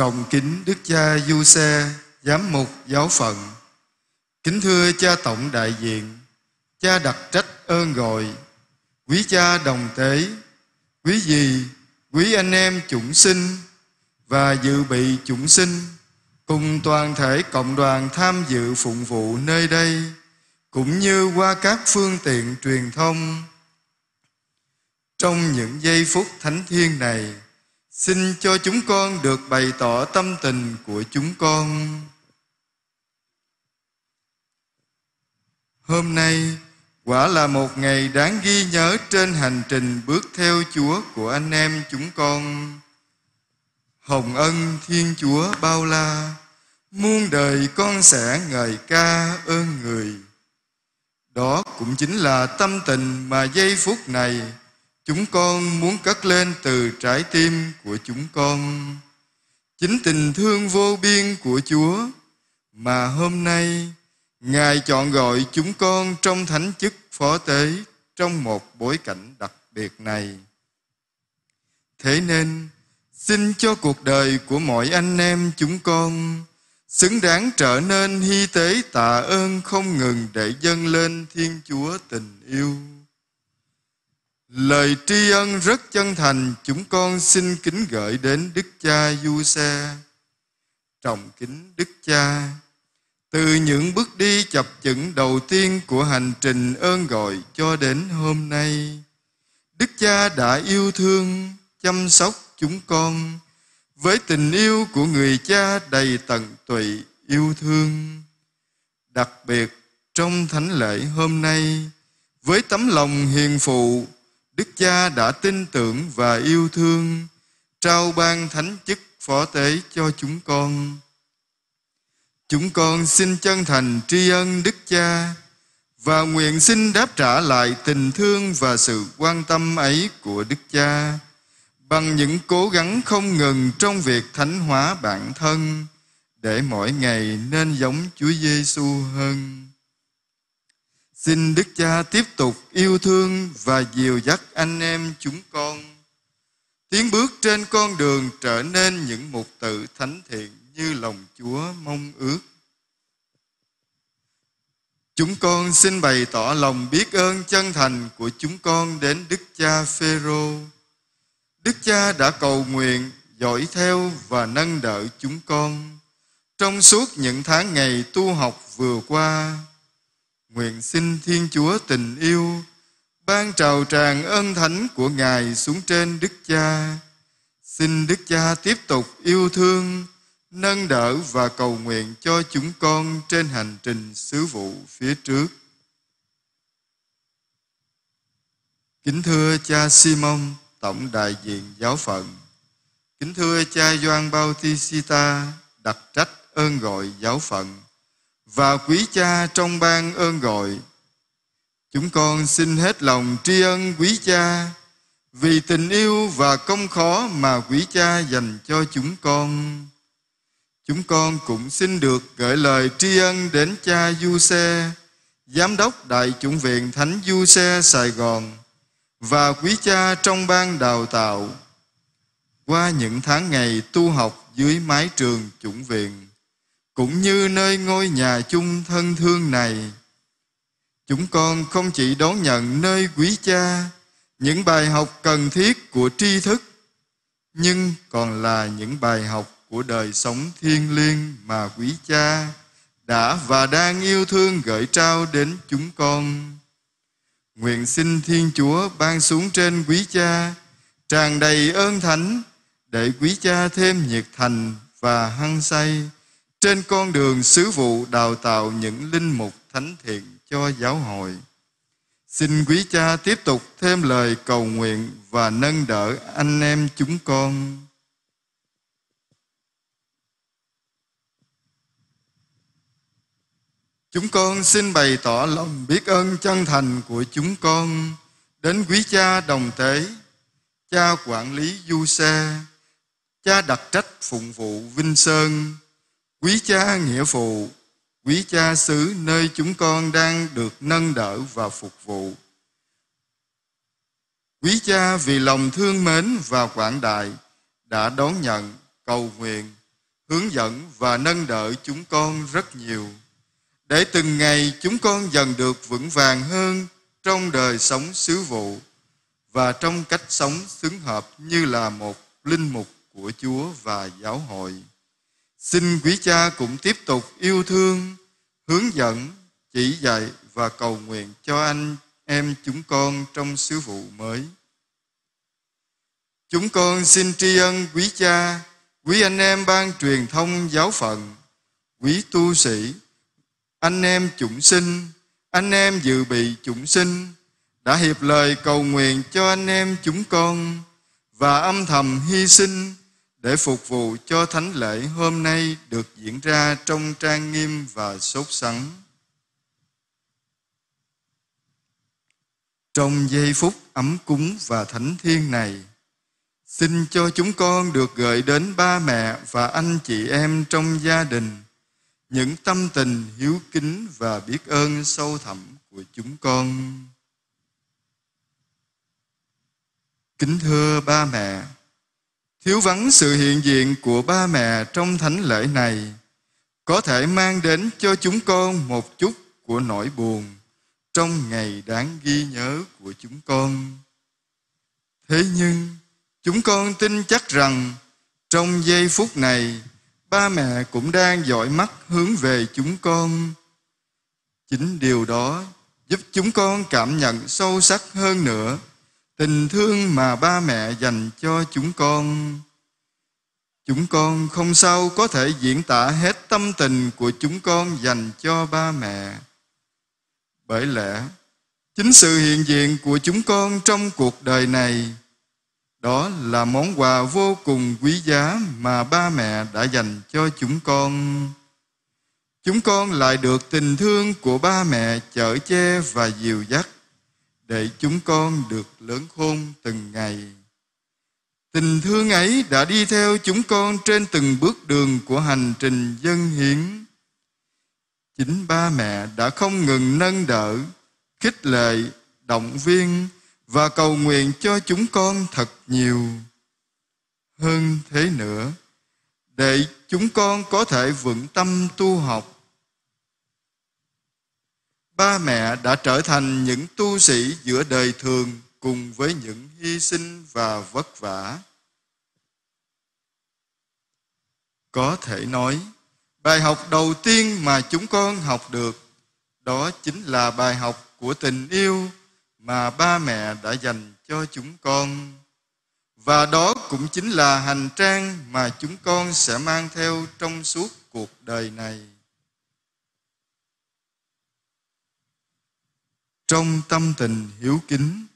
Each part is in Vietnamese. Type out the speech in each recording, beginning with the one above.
Trọng kính Đức Cha Du Xe, Giám mục Giáo phận. Kính thưa cha tổng đại diện, cha đặc trách ơn gọi, quý cha đồng tế, quý dì, quý anh em chủng sinh và dự bị chủng sinh cùng toàn thể cộng đoàn tham dự phụng vụ nơi đây cũng như qua các phương tiện truyền thông trong những giây phút thánh thiên này Xin cho chúng con được bày tỏ tâm tình của chúng con. Hôm nay quả là một ngày đáng ghi nhớ trên hành trình bước theo Chúa của anh em chúng con. Hồng ân Thiên Chúa bao la, muôn đời con sẽ ngợi ca ơn người. Đó cũng chính là tâm tình mà giây phút này chúng con muốn cất lên từ trái tim của chúng con chính tình thương vô biên của chúa mà hôm nay ngài chọn gọi chúng con trong thánh chức phó tế trong một bối cảnh đặc biệt này thế nên xin cho cuộc đời của mọi anh em chúng con xứng đáng trở nên hy tế tạ ơn không ngừng để dâng lên thiên chúa tình yêu Lời tri ân rất chân thành chúng con xin kính gửi đến Đức Cha Du Xe. Trọng kính Đức Cha, từ những bước đi chập chững đầu tiên của hành trình ơn gọi cho đến hôm nay, Đức Cha đã yêu thương, chăm sóc chúng con với tình yêu của người cha đầy tận tụy yêu thương. Đặc biệt trong thánh lễ hôm nay, với tấm lòng hiền phụ Đức Cha đã tin tưởng và yêu thương, trao ban thánh chức phó tế cho chúng con. Chúng con xin chân thành tri ân Đức Cha và nguyện xin đáp trả lại tình thương và sự quan tâm ấy của Đức Cha bằng những cố gắng không ngừng trong việc thánh hóa bản thân để mỗi ngày nên giống Chúa Giêsu hơn. Xin Đức Cha tiếp tục yêu thương và dìu dắt anh em chúng con tiến bước trên con đường trở nên những mục tử thánh thiện như lòng Chúa mong ước. Chúng con xin bày tỏ lòng biết ơn chân thành của chúng con đến Đức Cha Phêrô. Đức Cha đã cầu nguyện, dõi theo và nâng đỡ chúng con trong suốt những tháng ngày tu học vừa qua nguyện xin Thiên Chúa tình yêu ban trào tràn ân thánh của Ngài xuống trên Đức Cha. Xin Đức Cha tiếp tục yêu thương, nâng đỡ và cầu nguyện cho chúng con trên hành trình sứ vụ phía trước. Kính thưa cha Simon, tổng đại diện giáo phận. Kính thưa cha Doan Bautista, đặc trách ơn gọi giáo phận và quý cha trong ban ơn gọi. Chúng con xin hết lòng tri ân quý cha vì tình yêu và công khó mà quý cha dành cho chúng con. Chúng con cũng xin được gửi lời tri ân đến cha Du Xe, Giám đốc Đại chủng viện Thánh Du Xe Sài Gòn và quý cha trong ban đào tạo qua những tháng ngày tu học dưới mái trường chủng viện cũng như nơi ngôi nhà chung thân thương này chúng con không chỉ đón nhận nơi quý cha những bài học cần thiết của tri thức nhưng còn là những bài học của đời sống thiêng liêng mà quý cha đã và đang yêu thương gửi trao đến chúng con nguyện xin thiên chúa ban xuống trên quý cha tràn đầy ơn thánh để quý cha thêm nhiệt thành và hăng say trên con đường sứ vụ đào tạo những linh mục thánh thiện cho giáo hội. Xin quý cha tiếp tục thêm lời cầu nguyện và nâng đỡ anh em chúng con. Chúng con xin bày tỏ lòng biết ơn chân thành của chúng con đến quý cha đồng tế, cha quản lý du xe, cha đặc trách phụng vụ Vinh Sơn, Quý cha nghĩa phụ, quý cha xứ nơi chúng con đang được nâng đỡ và phục vụ. Quý cha vì lòng thương mến và quảng đại đã đón nhận, cầu nguyện, hướng dẫn và nâng đỡ chúng con rất nhiều. Để từng ngày chúng con dần được vững vàng hơn trong đời sống sứ vụ và trong cách sống xứng hợp như là một linh mục của Chúa và giáo hội. Xin quý cha cũng tiếp tục yêu thương, hướng dẫn, chỉ dạy và cầu nguyện cho anh em chúng con trong sứ vụ mới. Chúng con xin tri ân quý cha, quý anh em ban truyền thông giáo phận, quý tu sĩ, anh em chủng sinh, anh em dự bị chủng sinh đã hiệp lời cầu nguyện cho anh em chúng con và âm thầm hy sinh để phục vụ cho thánh lễ hôm nay được diễn ra trong trang nghiêm và sốt sắng. Trong giây phút ấm cúng và thánh thiêng này, xin cho chúng con được gợi đến ba mẹ và anh chị em trong gia đình những tâm tình hiếu kính và biết ơn sâu thẳm của chúng con. Kính thưa ba mẹ, Thiếu vắng sự hiện diện của ba mẹ trong thánh lễ này có thể mang đến cho chúng con một chút của nỗi buồn trong ngày đáng ghi nhớ của chúng con. Thế nhưng, chúng con tin chắc rằng trong giây phút này, ba mẹ cũng đang dõi mắt hướng về chúng con. Chính điều đó giúp chúng con cảm nhận sâu sắc hơn nữa tình thương mà ba mẹ dành cho chúng con chúng con không sao có thể diễn tả hết tâm tình của chúng con dành cho ba mẹ bởi lẽ chính sự hiện diện của chúng con trong cuộc đời này đó là món quà vô cùng quý giá mà ba mẹ đã dành cho chúng con chúng con lại được tình thương của ba mẹ chở che và dìu dắt để chúng con được lớn khôn từng ngày. Tình thương ấy đã đi theo chúng con trên từng bước đường của hành trình dân hiến. Chính ba mẹ đã không ngừng nâng đỡ, khích lệ, động viên và cầu nguyện cho chúng con thật nhiều. Hơn thế nữa, để chúng con có thể vững tâm tu học ba mẹ đã trở thành những tu sĩ giữa đời thường cùng với những hy sinh và vất vả. Có thể nói, bài học đầu tiên mà chúng con học được đó chính là bài học của tình yêu mà ba mẹ đã dành cho chúng con. Và đó cũng chính là hành trang mà chúng con sẽ mang theo trong suốt cuộc đời này. trong tâm tình hiếu kính.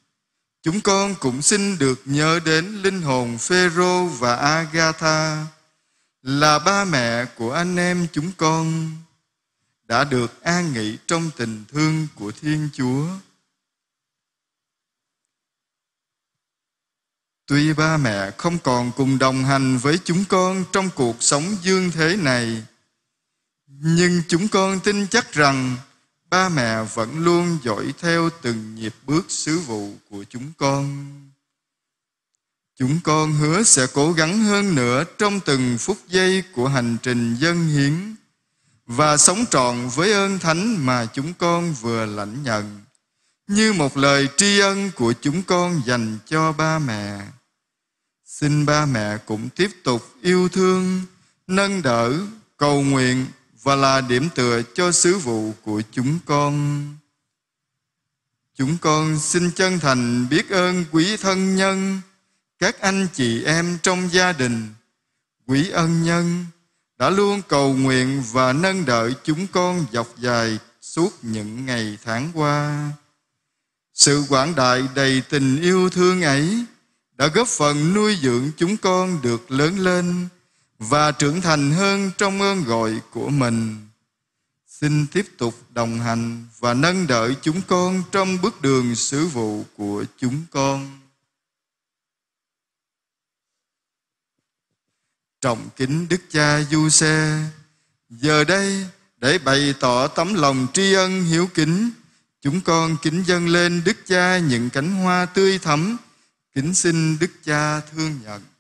Chúng con cũng xin được nhớ đến linh hồn Phêrô và Agatha là ba mẹ của anh em chúng con đã được an nghỉ trong tình thương của Thiên Chúa. Tuy ba mẹ không còn cùng đồng hành với chúng con trong cuộc sống dương thế này, nhưng chúng con tin chắc rằng ba mẹ vẫn luôn dõi theo từng nhịp bước sứ vụ của chúng con chúng con hứa sẽ cố gắng hơn nữa trong từng phút giây của hành trình dân hiến và sống trọn với ơn thánh mà chúng con vừa lãnh nhận như một lời tri ân của chúng con dành cho ba mẹ xin ba mẹ cũng tiếp tục yêu thương nâng đỡ cầu nguyện và là điểm tựa cho sứ vụ của chúng con. Chúng con xin chân thành biết ơn quý thân nhân, các anh chị em trong gia đình, quý ân nhân đã luôn cầu nguyện và nâng đỡ chúng con dọc dài suốt những ngày tháng qua. Sự quảng đại đầy tình yêu thương ấy đã góp phần nuôi dưỡng chúng con được lớn lên và trưởng thành hơn trong ơn gọi của mình. Xin tiếp tục đồng hành và nâng đỡ chúng con trong bước đường sứ vụ của chúng con. Trọng kính Đức Cha Du Xe, giờ đây để bày tỏ tấm lòng tri ân hiếu kính, chúng con kính dâng lên Đức Cha những cánh hoa tươi thắm, kính xin Đức Cha thương nhận.